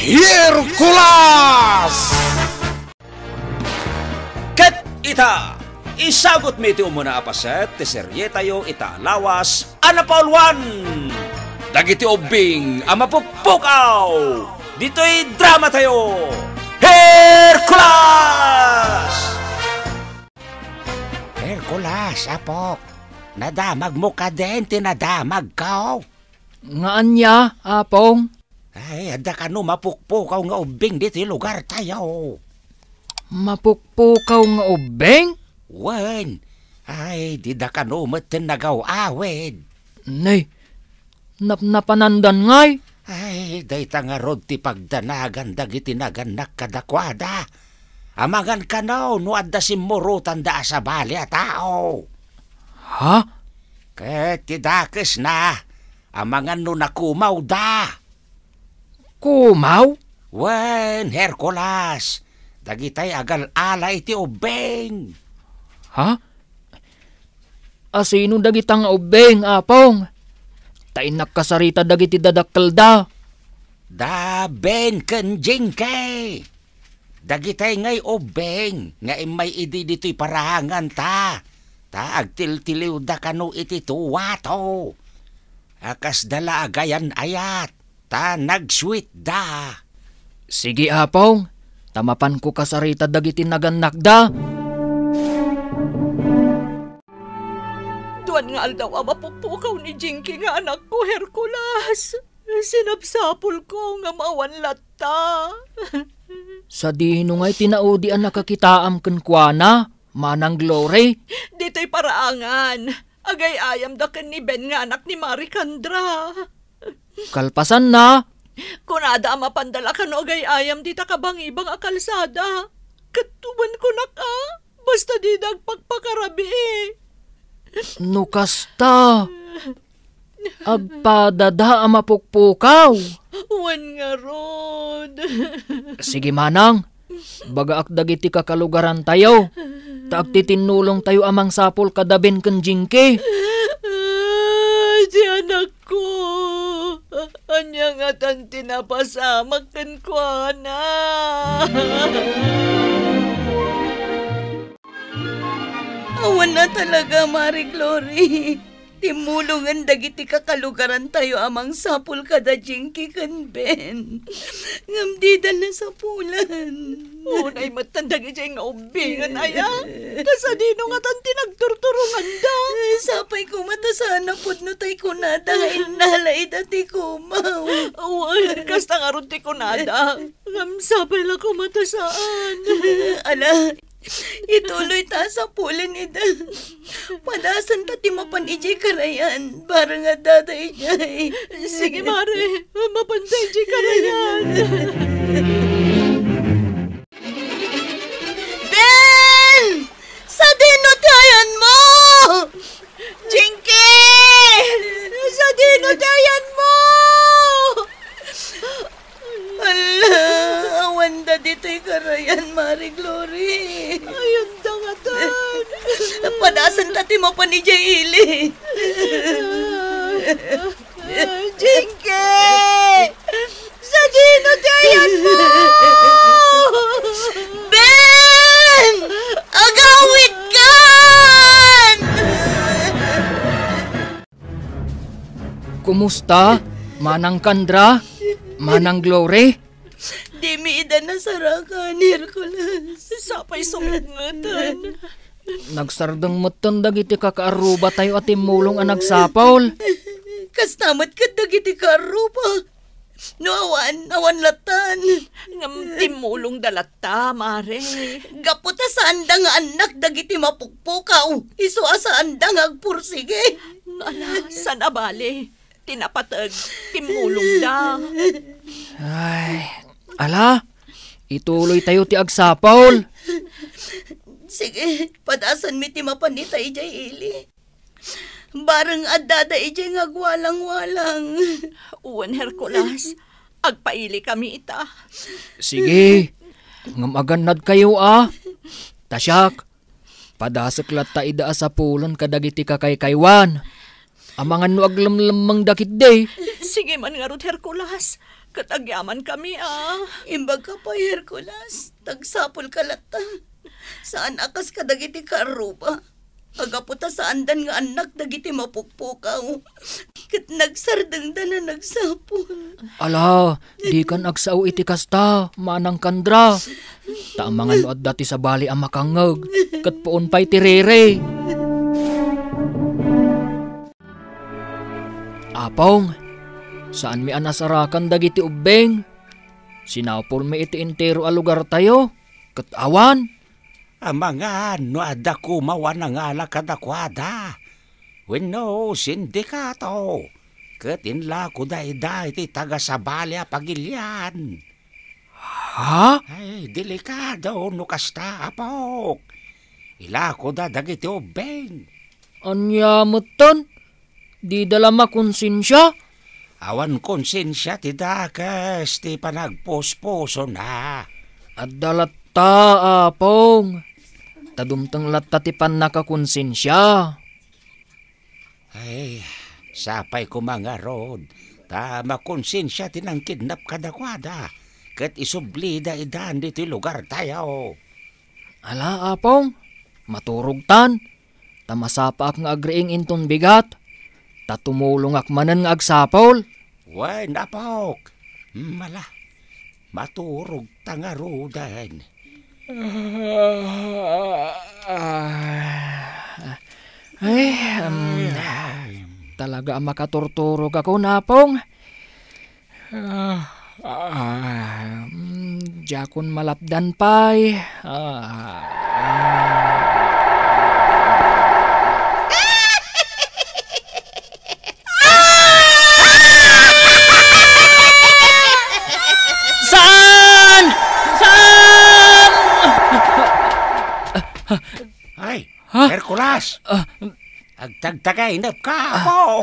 Hercules! Ket ita! Isagot mi ti umuna apaset, ti tayo ita lawas, ana paulwan! Dagiti obing, ama pukpukaw! Dito'y drama tayo! Hercules! Hercules, apok, nadamag mo ka din, tinadamag ka, oh. Nga anya, apong? Ay, eh, ada ka no, mapukpukaw nga ubing dito lugar tayo. Mapukpukaw nga ubing? Wen, ay, di da ka no, matinagaw awid. Nay, ah, napnapanandan ngay. Ay, day tangarod ti pagdanagan dagiti naganak kadakwada. Amagan ka na, no adda simurutan da sa bali a tao. Ha? Ket tidakis na, amagan no nakumaw da. Kumaw? Wen, Hercules, dagitay agal ala iti ubeng. Ha? Asino dagitang ubeng, apong? Tain nakasarita dagiti dadakkel da. Da ben ken kay. Dagitay ngay ubeng, nga imay idi dito'y parahangan ta. Ta agtiltiliw da kanu iti tuwato. Akas dala agayan ayat ta nagsweet da. Sige apong, tamapan ko kasarita dagitin naganak da. Duan nga aldaw ama pupukaw ni Jinky nga anak ko Hercules. Sinapsapol ko nga mawan latta. Sa dino nga'y tinaudi ang nakakitaam kenkwana, manang glory. Dito'y paraangan. Agay ayam da ni Ben nga anak ni Maricandra. Kalpasan na! Kunada mapandala ka no agay ayam di takabang ibang akalsada. Katuban ko na ka. Basta di nagpagpakarabi eh. No kasta. Agpadada ang mapukpukaw. Wan nga rod. Sige manang. Bagaak dagiti kakalugaran tayo. Taagtitinulong tayo amang sapol kadabin kenjingke. Ah, si anak Anyangatan tinapasamak kan kwa na. Awan na talaga, Marie Glory. Timulungan dagiti kakalugaran tayo amang sapul kada jingki kan Ben. Ngamdidan na sa pulan. Unay matandang ito nga umbingan eh. ay ah. Kasadino nga tan tinagturturungan da. Eh, sapay ko matasana pud pudno tay kunada dahil nalaid at ikumaw. Awan, kasta nga ron ti kunada. Eh. sapay lang ko matasaan. Ala, Ituloy ta sa ni ida. Padasan ta ti mapan ijay karayan. Para nga dada ijay. Sige mare, mapan ta karayan. Ben! Sa dinotayan mo! Jinky! Sa dinotayan mo! Allah! wanda dito'y karayan, Mari Glory. Ayun da nga, Dad. Padasan tati mo pa ni Jaili. Jinke! Sa gino dayan mo! Ben! Agawit ka! Kumusta? Manang Kandra? Manang Glory? Nagsardang matandag iti kakaaruba tayo at imulong ang nagsapawl. Kas namat ka dagiti karupa. No, awan, awan latan. Ngam timulong dalata, mare. Gaputa sa andang anak dagiti mapukpukaw. Iso sa andang agpursige. Ala, sana bale. Tinapatag, timulong da. Ay, ala, ituloy tayo ti agsapawl. Sige, padasan mi ti mapanita ijay e ili. Barang adada ijay e ngagwalang-walang. Uwan, Hercules. Agpaili kami ita. Sige. Ngamaganad kayo ah. Tasyak. Padasak lata ida sa pulan kadagiti ka kay kaywan. Amangan no aglamlamang dakit day. Sige man nga rod Hercules. Katagyaman kami ah. Imbag ka pa Hercules. Tagsapol ka lata. Saan akas ka dagiti karupa? Agaputa sa andan nga anak dagiti mapukpukaw. Kat nagsardang da na nagsapon. Ala, di kan agsaw iti kasta, manang kandra. Tamangan at dati sa bali ang makangag. Kat poon pa'y tirere. Apong, saan mi anasarakan dagiti ubeng? Sinapol mi iti intero a lugar tayo. Kat awan mga noada kumawa ng ala kadakwada. Wino sindikato, la ko da ida iti tagasabalya pagilian. Ha? Ay, delikado no kasta apok. Ila ko da dagiti obeng. Anya muton? Di dalama konsensya? Awan konsensya ti dakas ti panagposposo na. Adalat ta apong dumtang latatipan na kakonsensya. Ay, sapay ko mga road. Tama konsensya tinang kidnap kadakwada. Kat isublida idan dito lugar tayo. Ala apong, maturog tan. Tamasapak nga agriing inton bigat. Tatumulong akmanan nga agsapol. Wen, apok. Mala, hmm, maturog tangarudan. Ay, um, talaga makaturturog ako, Napong. Uh, uh, um, Jakon malapdan pa'y. Ah. Uh, Ay, Hercules! Uh, Agtagtagay na ka, uh, apong!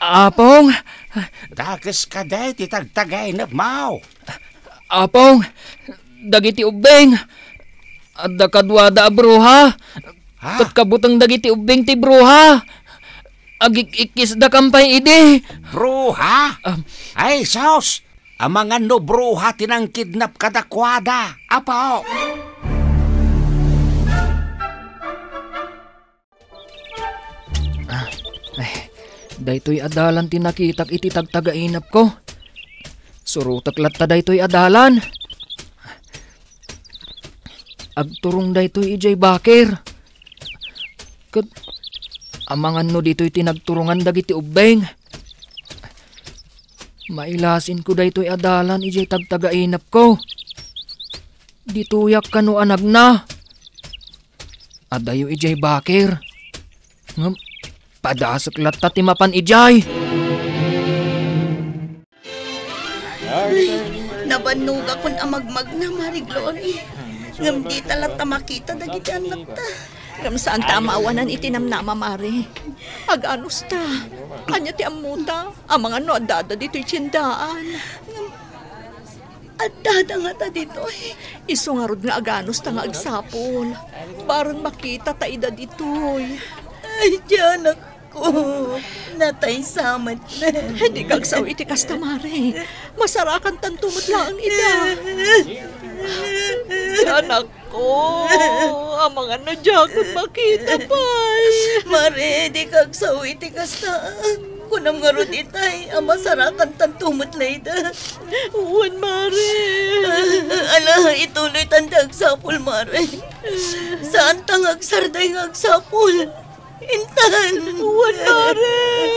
Apong! Dagis ka day, titagtagay na mao! Apong! Dagiti ubeng! Adda kadwada a bruha! Katkabutang dagiti ubeng ti bruha! Agikikis da kampay ide! Bruha? Um, Ay, saos! Ang no bruha tinangkidnap kadakwada! Apo! Apo! Daytoy adalan tinakitak iti tagtagainap ko. Surutak latta daytoy adalan. Agturong daytoy ijay baker. Kat amangan no dito'y tinagturungan dagiti ubeng. Mailasin ko daytoy adalan ijay tagtagainap ko. Dituyak kano anag na. Adayo ijay baker. Ngam, Padasok latta ti mapan ijay. Nabannog kun amagmag na marigloni. Ngam di talat makita dagiti anak ta. Ngam saan ta tamawanan itinamnama mare. Aganos ta. Kanya ti amuta. Ang mga no adada dito'y tsindaan. Ngam Adada nga ta dito eh. Isungarod nga aganos ta nga agsapol. Barang makita ta ida dito eh. Ay, tiyanak ko. Natay samat na. Hindi kang sawi ti kastamare. Masarakan tantumot lang ang ida. Anak ko, ang mga nadyakan makita pa. Mare, di kang sawi ti kastaan. Kunam nga ron itay, ang masarakan tantumot layda. Uwan, Mare. Ala, ituloy tandag sapul, Mare. Saan tang agsarday agsapul? Intan! Wala rin!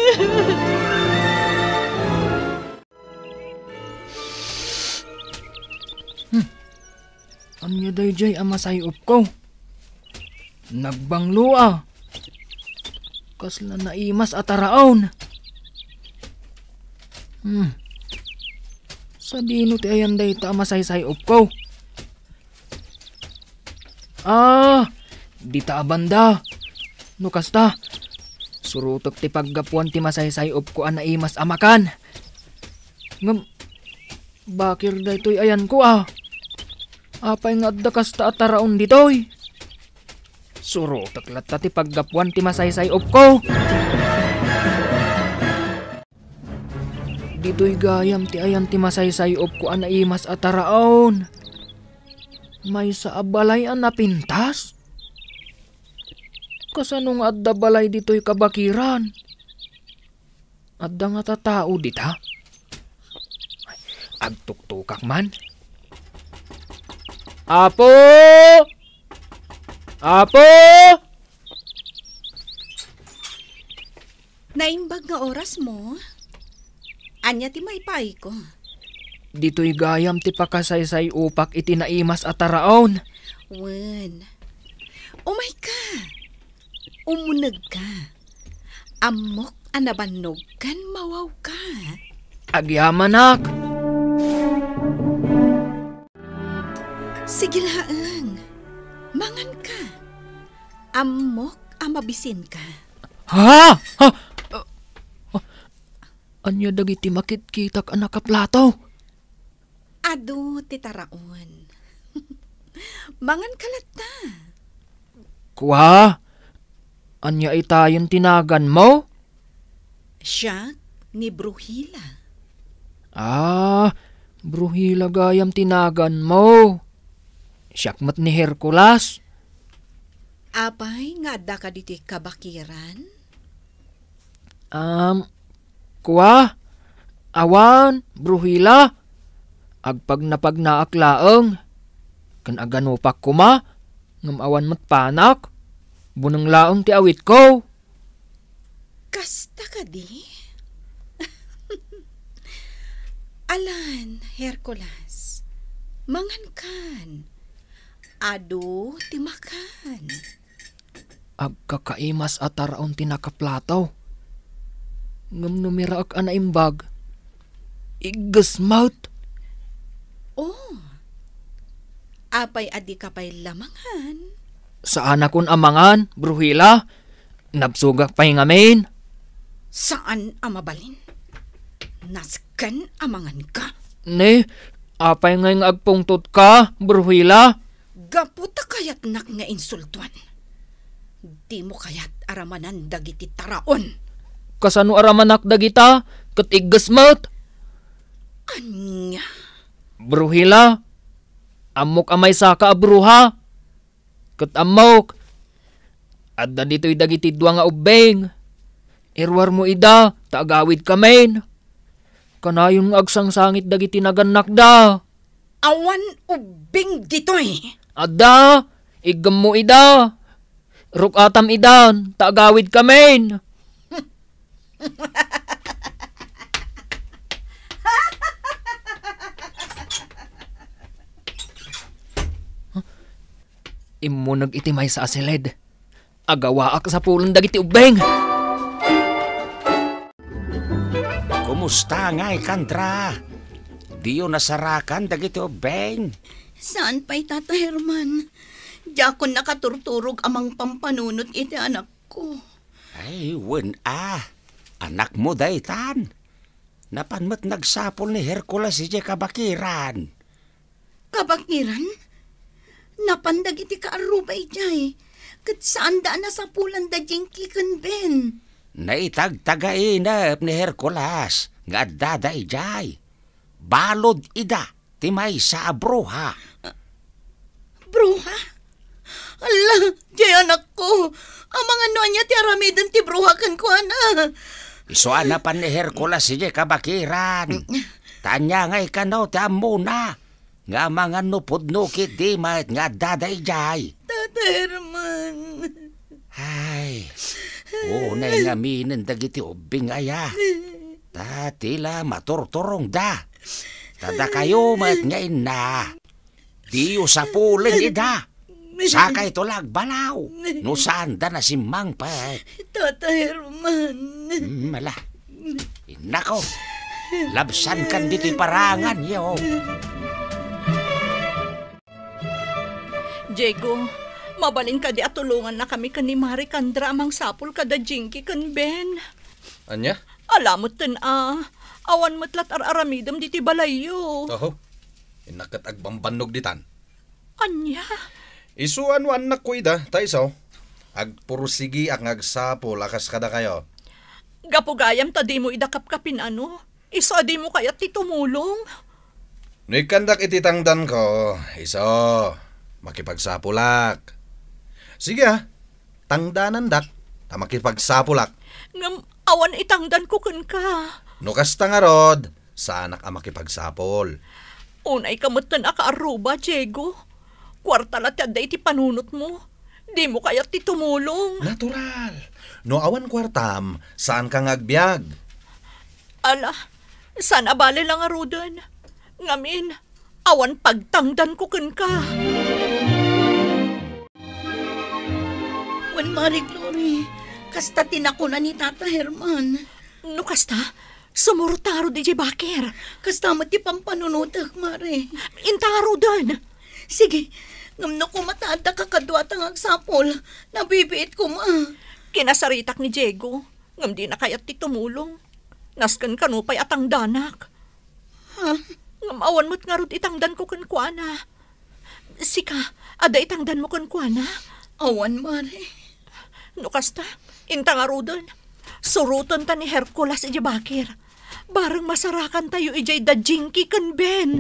Hmm. Anya dayjay ama sayop ko. Nagbanglo ah. Kasla na imas at araon. Hmm. Sa dino ti ayan day ama masay-sayop ko. Ah, di ta abanda. No kasta, surutok ti paggapuan ti masaysay op ko na imas amakan. Ngam, bakir da ito'y ayan ko ah. Apay nga adda kasta ataraon ditoy. Surutok latta ti paggapuan ti masaysay op ko. Dito'y gayam ti ayan ti masaysay op ko na imas ataraon. May sa abalay ang napintas? Kasanong adda balay dito'y kabakiran? Adda nga tatao dit ha? Agtuktukak man. Apo! Apo! Naimbag nga oras mo. Anya ti maipay ko. Dito'y gayam ti pakasaysay upak iti naimas at taraon. Wen. Oh my God! Umunag ka. Amok anabannog kan mawaw ka. Agyamanak! Sige lang. Mangan ka. Amok amabisin ka. Ha? Ha? Uh, uh, anya dagiti makitkitak anak kaplato? Ado titaraon. Mangan kalat ta. Kuha? Anya ay tayon tinagan mo? Siya ni Bruhila. Ah, Bruhila gayam tinagan mo. Siyakmat ni Hercules. Apay nga da ka diti kabakiran? Um, kuwa, awan, bruhila, agpag napag naaklaang, kan agano pa kuma, ngamawan matpanak, Bunang laom ti awit ko. Kasta ka di? Alan, Hercules, mangankan. Ado, makan. Agkakaimas at ti tinakaplataw. Ngam numira ana imbag. Igas mouth. Oh, apay adi kapay lamangan Saan akon amangan, bruhila? Napsugak pa ngamin. Saan amabalin? Nasken amangan ka? Ne, apay ngayong agpungtot ka, bruhila? Gaputa kayat nak nga insultuan. Di mo kayat aramanan dagiti taraon. Kasano aramanak dagita? Katigas mat? Anya? Bruhila? Amok amay saka abruha? kat amok. At dito'y dagiti dua nga ubeng. Irwar mo ida, taagawid kamen. Kanayon nga agsang sangit dagiti naganak da. Awan ubing dito'y. Ada, igam mo ida. Rukatam idan, taagawid kamen. Imo nagitimay sa asilid. Agawa ak sa pulong dagiti ubeng. Kumusta nga kantra? Diyo nasarakan dagiti ubeng. Saan pa'y Tata Herman? Diyakon nakaturturog amang pampanunot iti anak ko. Ay, wen ah. Anak mo daytan. Napanmat nagsapol ni Hercules si Kabakiran. Kabakiran? Kabakiran? Napandag iti kaaruba ijay. Eh. Kat saan da na sa pulan da jingkikan ben? Naitagtagay eh, na ni Hercules. Gadada jay. Balod ida. Timay sa bruha. Uh, bruha? Ala, jay anak ko. Ang mga nonya ti aramidan ti bruha kan ko ana. Iso ana pan ni Hercules ije kabakiran. Mm. Tanya ngay kanaw ti amuna nga mga nupod-no kiti mat nga dadayjay. Tata Herman. Ay, unay nga minin dagiti ubing aya. Tatila maturturong da. Tada kayo mat nga inna. Diyo sa puling ida. Sakay tulag balaw. No sanda na si Mang Pet. Tata Herman. Mala. Mm, Inako. Labsan kan dito'y parangan yo. Diego, mabalin ka di atulungan na kami kani Mari Kandra amang sapul kada jinki kan Ben. Anya? Alamot tan ah. Awan matlat araramidam di ti tibalayo. Oho. inakat agbambanog ditan. Anya? Isuan wan na kuida, taisaw. Agpurusigi ang agsapo, lakas kada kayo. Gapugayam ta di mo idakapkapin ano. Iso di mo kaya't titumulong. Nikandak ititangdan ko, iso. Makipagsapulak. Sige ha, ah. tangdanan dak, ta makipagsapulak. Ngam, awan itangdan ko kan ka. Nukas ta nga rod, sa anak ang makipagsapol. Unay kamot na nakaaruba, Diego. Kwarta la tiyaday ti panunot mo. Di mo kaya ti tumulong. Natural. No awan kwartam, saan ka ngagbiag? Ala, saan abale lang arudan? Ngamin, awan pagtangdan ko kan ka. man, Marie Glory. Kasta tinako na ni Tata Herman. No, kasta? Sumurtaro di jay Bakir. Kasta mati pampanunutak, Mare. Intaro dan. Sige, ngamno ko matada kakadwatang agsapol. Nabibiit ko ma. Kinasaritak ni Diego. Ngam di na kaya't ti tumulong. Naskan kanupay atang danak. Ha? Huh? Ngamawan mo't nga itangdan ko kan kuana. Sika, ada itangdan mo kan kuana. Awan, Mare. No kasta, intang arudon. Suruton ta ni Hercules iji bakir. Barang masarakan tayo ijay da jinki kan Ben.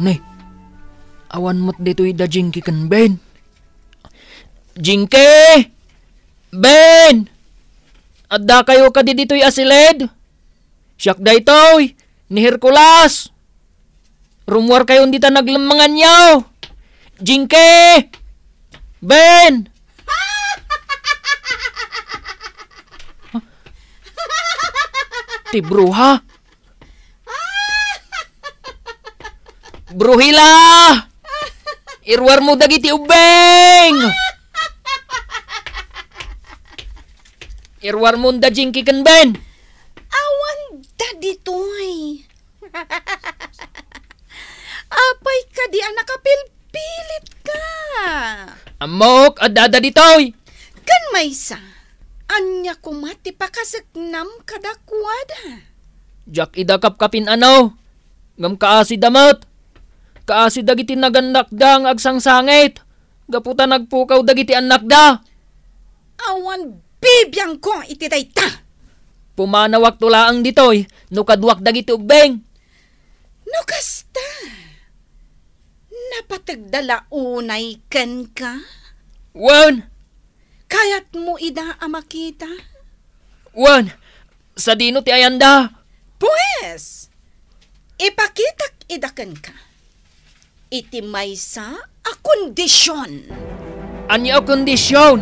Ne, awan mo't dito da jinki kan Ben. Jinki! Ben! Adda kayo ka di dito'y asiled? Siyak da ito'y ni Hercules! Rumwar kayo hindi ta naglamangan yaw! Jinky! Ben! Ti bruha! Bruhila! Irwar mo dagiti ubeng! Irwar mo da jinky kan ben! Awan da ditoy! Apay ka di anak kapil Pilit ka! Amok, adada ditoy! Kan may isa, anya kumati pa kasaknam kadakwada. Jack idakap kapin ano? Ngam kaasi damat? Kaasi dagiti nagandak dang agsang sangit. Gaputa nagpukaw dagiti anak da. Awan bibyang ko iti dayta. Pumanawak tulaang ditoy, nukadwak dagiti ugbeng. Nukasta! napatagdala unay ken ka? Wan! Kayat mo ida amakita? Wan! Sa dino ti ayanda! Pues! Ipakitak idakan ka. Iti maysa a kondisyon. Anya kondisyon?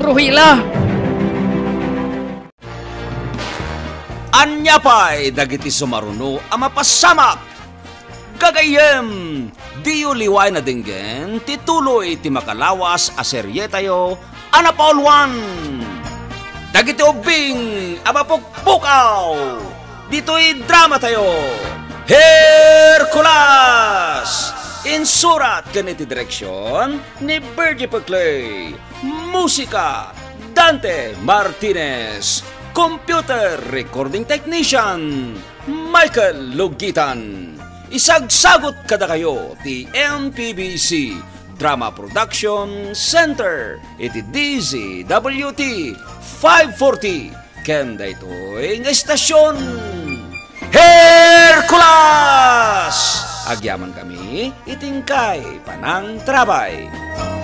Bruhila! Anya pa'y dagiti sumaruno ang mapasamak kagayem diyo liway na dinggen tituloy ti makalawas a serye tayo ana Paul Juan dagiti ubing abapukpukaw dito'y drama tayo Hercules insurat ganiti direksyon ni Bergie Paclay musika Dante Martinez computer recording technician Michael Lugitan Isagsagot kada kayo ti MPBC Drama Production Center iti DZWT 540 ken daytoy nga estasyon Hercules! Agyaman kami itingkay panang trabay.